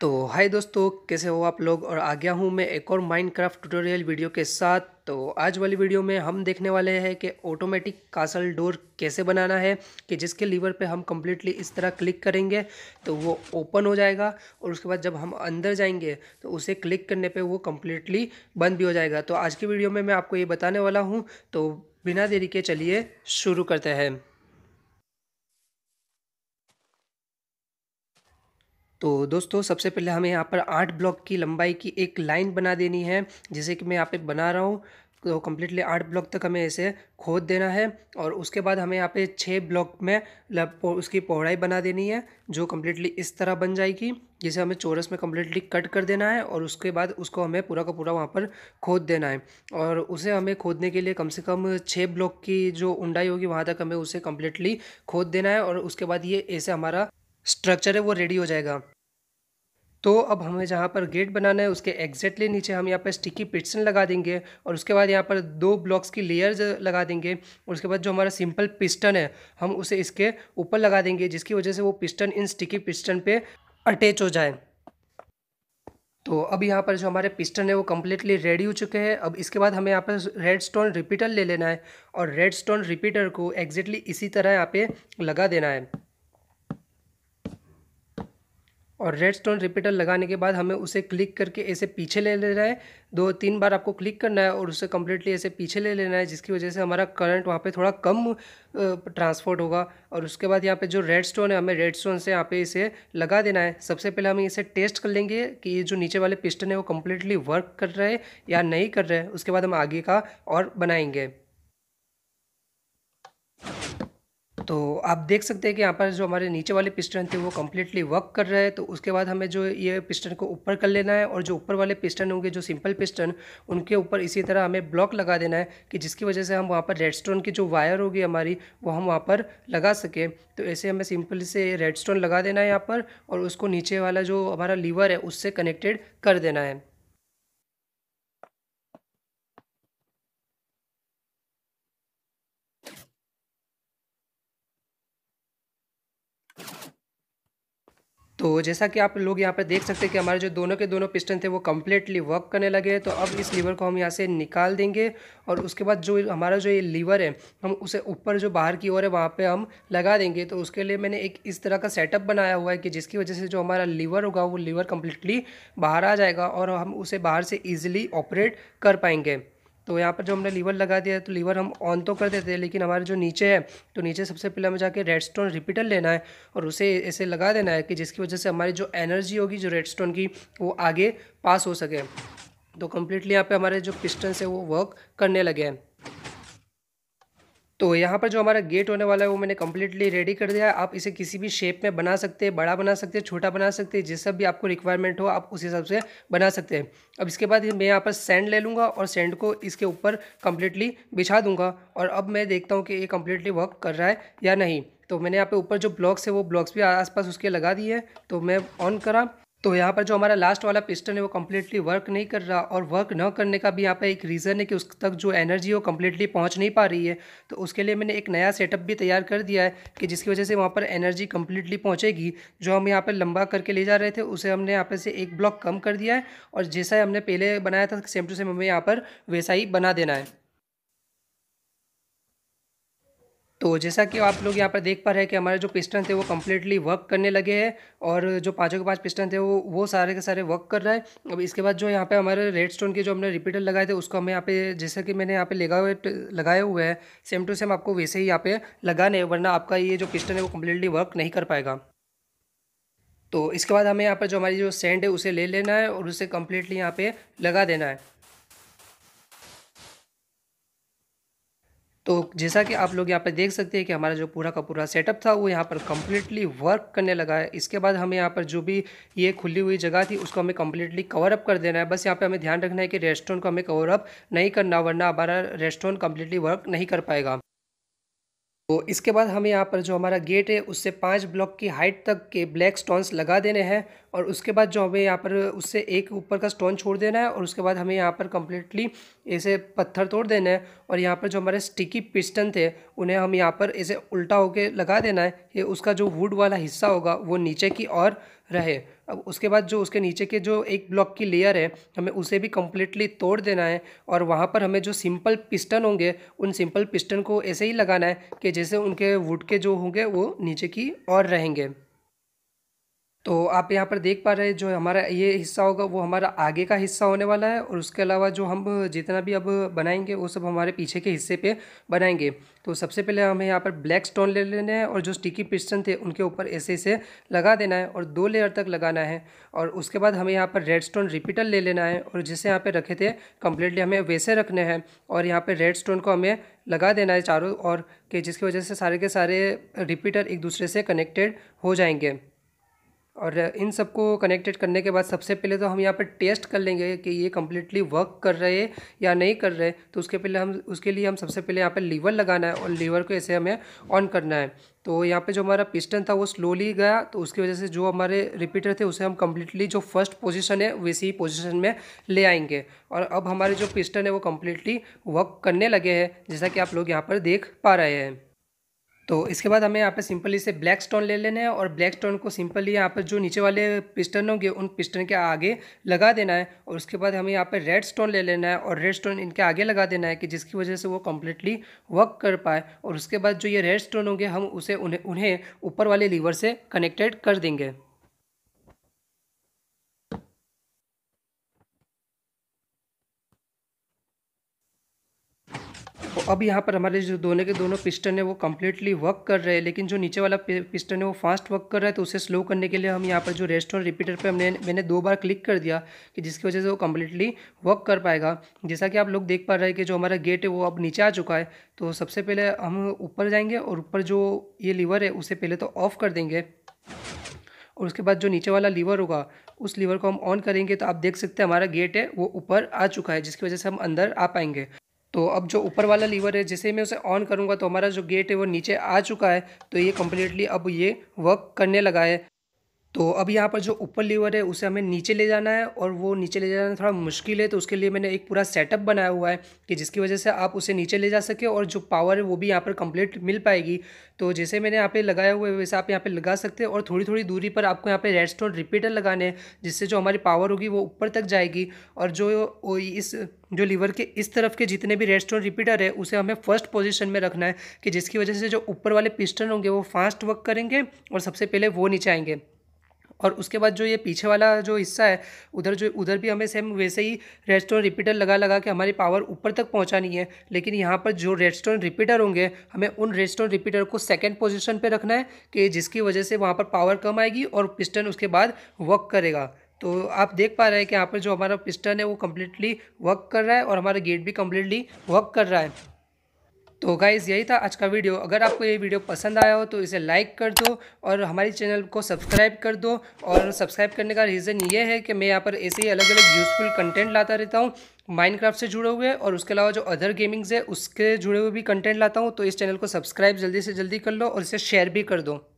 तो हाय दोस्तों कैसे हो आप लोग और आ गया हूँ मैं एक और माइनक्राफ्ट ट्यूटोरियल वीडियो के साथ तो आज वाली वीडियो में हम देखने वाले हैं कि ऑटोमेटिक कासल डोर कैसे बनाना है कि जिसके लीवर पे हम कम्प्लीटली इस तरह क्लिक करेंगे तो वो ओपन हो जाएगा और उसके बाद जब हम अंदर जाएंगे तो उसे क्लिक करने पर वो कम्प्लीटली बंद भी हो जाएगा तो आज की वीडियो में मैं आपको ये बताने वाला हूँ तो बिना देरी के चलिए शुरू करते हैं तो दोस्तों सबसे पहले हमें यहाँ पर आठ ब्लॉक की लंबाई की एक लाइन बना देनी है जैसे कि मैं यहाँ पे बना रहा हूँ तो कम्प्लीटली आठ ब्लॉक तक हमें ऐसे खोद देना है और उसके बाद हमें यहाँ पे छः ब्लॉक में उसकी पौड़ाई बना देनी है जो कम्प्लीटली इस तरह बन जाएगी जिसे हमें चोरस में कम्प्लीटली कट कर देना है और उसके बाद उसको हमें पूरा का पूरा वहाँ पर खोद देना है और उसे हमें खोदने के लिए कम से कम छः ब्लॉक की जो ऊंडाई होगी वहाँ तक हमें उसे कम्प्लीटली खोद देना है और उसके बाद ये ऐसे हमारा स्ट्रक्चर है वो रेडी हो जाएगा तो अब हमें जहाँ पर गेट बनाना है उसके एग्जैक्टली नीचे हम यहाँ पर स्टिकी पिटसन लगा देंगे और उसके बाद यहाँ पर दो ब्लॉक्स की लेयर्स लगा देंगे और उसके बाद जो हमारा सिंपल पिस्टन है हम उसे इसके ऊपर लगा देंगे जिसकी वजह से वो पिस्टन इन स्टिकी पिस्टन पे अटैच हो जाए तो अब यहाँ पर जो हमारे पिस्टन है वो कम्प्लीटली रेडी हो चुके हैं अब इसके बाद हमें यहाँ पर रेड स्टोन रिपीटर ले लेना है और रेड स्टोन रिपीटर को एग्जैक्टली इसी तरह यहाँ पर लगा देना है और रेड स्टोन रिपीटर लगाने के बाद हमें उसे क्लिक करके ऐसे पीछे ले लेना है दो तीन बार आपको क्लिक करना है और उसे कम्प्लीटली ऐसे पीछे ले लेना है जिसकी वजह से हमारा करंट वहाँ पे थोड़ा कम ट्रांसपोर्ट होगा और उसके बाद यहाँ पे जो रेड स्टोन है हमें रेड स्टोन से यहाँ पे इसे लगा देना है सबसे पहले हम इसे टेस्ट कर लेंगे कि ये जो नीचे वाले पिस्टन है वो कम्प्लीटली वर्क कर रहे हैं या नहीं कर रहे हैं उसके बाद हम आगे का और बनाएंगे तो आप देख सकते हैं कि यहाँ पर जो हमारे नीचे वाले पिस्टन थे वो कम्प्लीटली वर्क कर रहे हैं तो उसके बाद हमें जो ये पिस्टन को ऊपर कर लेना है और जो ऊपर वाले पिस्टन होंगे जो सिंपल पिस्टन उनके ऊपर इसी तरह हमें ब्लॉक लगा देना है कि जिसकी वजह से हम वहाँ पर स्टोन की जो वायर होगी हमारी वो हम वहाँ पर लगा सकें तो ऐसे हमें सिंपल से स्टोन लगा देना है यहाँ पर और उसको नीचे वाला जो हमारा लीवर है उससे कनेक्टेड कर देना है तो जैसा कि आप लोग यहाँ पर देख सकते हैं कि हमारे जो दोनों के दोनों पिस्टन थे वो कम्प्लीटली वर्क करने लगे हैं तो अब इस लीवर को हम यहाँ से निकाल देंगे और उसके बाद जो हमारा जो ये लीवर है हम उसे ऊपर जो बाहर की ओर है वहाँ पे हम लगा देंगे तो उसके लिए मैंने एक इस तरह का सेटअप बनाया हुआ है कि जिसकी वजह से जो हमारा लीवर होगा वो लीवर कम्प्लीटली बाहर आ जाएगा और हम उसे बाहर से ईजिली ऑपरेट कर पाएंगे तो यहाँ पर जो हमने लीवर लगा दिया तो लीवर हम ऑन तो कर देते हैं लेकिन हमारे जो नीचे है तो नीचे सबसे पहले हमें जाके रेड स्टोन रिपीटर लेना है और उसे ऐसे लगा देना है कि जिसकी वजह से हमारी जो एनर्जी होगी जो रेड स्टोन की वो आगे पास हो सके तो कम्प्लीटली यहाँ पर हमारे जो पिस्टन है वो वर्क करने लगे हैं तो यहाँ पर जो हमारा गेट होने वाला है वो मैंने कम्प्लीटली रेडी कर दिया है आप इसे किसी भी शेप में बना सकते हैं बड़ा बना सकते हैं छोटा बना सकते हैं सब भी आपको रिक्वायरमेंट हो आप उस हिसाब से बना सकते हैं अब इसके बाद मैं यहाँ पर सैंड ले लूँगा और सैंड को इसके ऊपर कम्प्लीटली बिछा दूँगा और अब मैं देखता हूँ कि ये कम्प्लीटली वर्क कर रहा है या नहीं तो मैंने यहाँ पे ऊपर जो ब्लॉक्स है वो ब्लॉक्स भी आसपास उसके लगा दिए हैं तो मैं ऑन करा तो यहाँ पर जो हमारा लास्ट वाला पिस्टन है वो कम्प्लीटली वर्क नहीं कर रहा और वर्क न करने का भी यहाँ पर एक रीज़न है कि उस तक जो एनर्जी है वो कम्प्लीटली पहुँच नहीं पा रही है तो उसके लिए मैंने एक नया सेटअप भी तैयार कर दिया है कि जिसकी वजह से वहाँ पर एनर्जी कम्प्लीटली पहुँचेगी जो हम यहाँ पर लंबा करके ले जा रहे थे उसे हमने यहाँ पर से एक ब्लॉक कम कर दिया है और जैसा हमने पहले बनाया था सेम टू सेम हमें यहाँ पर वैसा ही बना देना है तो जैसा कि आप लोग यहाँ पर देख पा रहे हैं कि हमारे जो पिस्टन थे वो कम्प्लीटली वर्क करने लगे हैं और जो पाँचों के पाँच पिस्टन थे वो वो सारे के सारे वर्क कर रहा है अब इसके बाद जो यहाँ पे हमारे रेड स्टोन के जो हमने रिपीटर लगाए थे उसको हमें यहाँ पे जैसा कि मैंने यहाँ पे लगा हुए लगाए हुए हैं सेम टू सेम आपको वैसे ही यहाँ पे लगाने वरना आपका ये जो पिस्टन है वो कम्प्लीटली वर्क नहीं कर पाएगा तो इसके बाद हमें यहाँ पर जो हमारी जो सेंड है उसे ले लेना है और उसे कम्प्लीटली यहाँ पर लगा देना है तो जैसा कि आप लोग यहाँ पर देख सकते हैं कि हमारा जो पूरा का पूरा सेटअप था वो यहाँ पर कम्प्लीटली वर्क करने लगा है इसके बाद हमें यहाँ पर जो भी ये खुली हुई जगह थी उसको हमें कम्प्लीटली कवर अप कर देना है बस यहाँ पर हमें ध्यान रखना है कि रेस्टोरेंट को हमें कवर अप नहीं करना वरना हमारा रेस्टोरेंट कम्प्लीटली वर्क नहीं कर पाएगा तो इसके बाद हमें यहाँ पर जो हमारा गेट है उससे पाँच ब्लॉक की हाइट तक के ब्लैक स्टोन्स लगा देने हैं और उसके बाद जो हमें यहाँ पर उससे एक ऊपर का स्टोन छोड़ देना है और उसके बाद हमें यहाँ पर कम्प्लीटली ऐसे पत्थर तोड़ देना है और यहाँ पर जो हमारे स्टिकी पिस्टन थे उन्हें हम यहाँ पर ऐसे उल्टा होकर लगा देना है ये उसका जो वुड वाला हिस्सा होगा वो नीचे की ओर रहे अब उसके बाद जो उसके नीचे के जो एक ब्लॉक की लेयर है हमें उसे भी कम्प्लीटली तोड़ देना है और वहाँ पर हमें जो सिंपल पिस्टन होंगे उन सिंपल पिस्टन को ऐसे ही लगाना है कि जैसे उनके वुड के जो होंगे वो नीचे की और रहेंगे तो आप यहाँ पर देख पा रहे हैं जो हमारा ये हिस्सा होगा वो हमारा आगे का हिस्सा होने वाला है और उसके अलावा जो हम जितना भी अब बनाएंगे वो सब हमारे पीछे के हिस्से पे बनाएंगे तो सबसे पहले हमें यहाँ पर ब्लैक स्टोन ले लेना है और जो स्टिकी पिस्टन थे उनके ऊपर ऐसे ऐसे लगा देना है और दो लेयर तक लगाना है और उसके बाद हमें यहाँ पर रेड स्टोन रिपीटर ले लेना है और जिसे यहाँ पर रखे थे कम्प्लीटली हमें वैसे रखने हैं और यहाँ पर रेड स्टोन को हमें लगा देना है चारों और के जिसकी वजह से सारे के सारे रिपीटर एक दूसरे से कनेक्टेड हो जाएंगे और इन सबको कनेक्टेड करने के बाद सबसे पहले तो हम यहाँ पर टेस्ट कर लेंगे कि ये कम्प्लीटली वर्क कर रहे हैं या नहीं कर रहे तो उसके पहले हम उसके लिए हम सबसे पहले यहाँ पर लीवर लगाना है और लीवर को ऐसे हमें ऑन करना है तो यहाँ पे जो हमारा पिस्टन था वो स्लोली गया तो उसकी वजह से जो हमारे रिपीटर थे उसे हम कम्प्लीटली जो फर्स्ट पोजिशन है वैसे ही पोजिशन में ले आएंगे और अब हमारे जो पिस्टन है वो कम्प्लीटली वर्क करने लगे हैं जैसा कि आप लोग यहाँ पर देख पा रहे हैं तो इसके बाद हमें यहाँ पर सिंपली से ब्लैक स्टोन ले लेना है और ब्लैक स्टोन को सिंपली यहाँ पर जो नीचे वाले पिस्टन होंगे उन पिस्टन के आगे लगा देना है और उसके बाद हमें यहाँ पर रेड स्टोन ले लेना है और रेड स्टोन इनके आगे लगा देना है कि जिसकी वजह से वो कम्प्लीटली वर्क कर पाए और उसके बाद जो ये रेड स्टोन होंगे हम उसे उन्हें उन्हें ऊपर वाले लीवर से कनेक्टेड कर देंगे अब यहाँ पर हमारे जो दोनों के दोनों पिस्टन है वो कम्प्लीटली वर्क कर रहे हैं लेकिन जो नीचे वाला पिस्टन है वो फास्ट वर्क कर रहा है तो उसे स्लो करने के लिए हम यहाँ पर जो रेस्ट और रिपीटर पर हमने मैंने दो बार क्लिक कर दिया कि जिसकी वजह से वो कम्प्लीटली वर्क कर पाएगा जैसा कि आप लोग देख पा रहे हैं कि जो हमारा गेट है वो अब नीचे आ चुका है तो सबसे पहले हम ऊपर जाएंगे और ऊपर जो ये लीवर है उसे पहले तो ऑफ़ कर देंगे और उसके बाद जो नीचे वाला लीवर होगा उस लीवर को हम ऑन करेंगे तो आप देख सकते हैं हमारा गेट है वो ऊपर आ चुका है जिसकी वजह से हम अंदर आ पाएंगे तो अब जो ऊपर वाला लीवर है जैसे मैं उसे ऑन करूँगा तो हमारा जो गेट है वो नीचे आ चुका है तो ये कम्प्लीटली अब ये वर्क करने लगा है तो अब यहाँ पर जो ऊपर लीवर है उसे हमें नीचे ले जाना है और वो नीचे ले जाना थोड़ा मुश्किल है तो उसके लिए मैंने एक पूरा सेटअप बनाया हुआ है कि जिसकी वजह से आप उसे नीचे ले जा सके और जो पावर है वो भी यहाँ पर कंप्लीट मिल पाएगी तो जैसे मैंने यहाँ पे लगाया हुआ है वैसे आप यहाँ पर लगा सकते हैं और थोड़ी थोड़ी दूरी पर आपको यहाँ पर रेड रिपीटर लगाने हैं जिससे जो हमारी पावर होगी वो ऊपर तक जाएगी और जो इस जो लीवर के इस तरफ के जितने भी रेडस्टोन रिपीटर है उसे हमें फर्स्ट पोजीशन में रखना है कि जिसकी वजह से जो ऊपर वाले पिस्टन होंगे वो फास्ट वर्क करेंगे और सबसे पहले वो नीचे आएंगे और उसके बाद जो ये पीछे वाला जो हिस्सा है उधर जो उधर भी हमें सेम वैसे ही रेडस्टोन रिपीटर लगा लगा के हमारी पावर ऊपर तक पहुंचानी है लेकिन यहाँ पर जो रेडस्टोन रिपीटर होंगे हमें उन रेडस्टोन रिपीटर को सेकेंड पोजिशन पर रखना है कि जिसकी वजह से वहाँ पर पावर कम आएगी और पिस्टन उसके बाद वर्क करेगा तो आप देख पा रहे हैं कि यहाँ पर जो हमारा पिस्टन है वो कम्प्लीटली वर्क कर रहा है और हमारा गेट भी कम्प्लीटली वर्क कर रहा है तो गाइज़ यही था आज का वीडियो अगर आपको ये वीडियो पसंद आया हो तो इसे लाइक कर दो और हमारे चैनल को सब्सक्राइब कर दो और सब्सक्राइब करने का रीज़न ये है कि मैं यहाँ पर ऐसे ही अलग अलग यूज़फुल कंटेंट लाता रहता हूँ माइनक्राफ्ट से जुड़े हुए और उसके अलावा जो अदर गेमिंग्स है उसके जुड़े हुए भी कंटेंट लाता हूँ तो इस चैनल को सब्सक्राइब जल्दी से जल्दी कर लो और इसे शेयर भी कर दो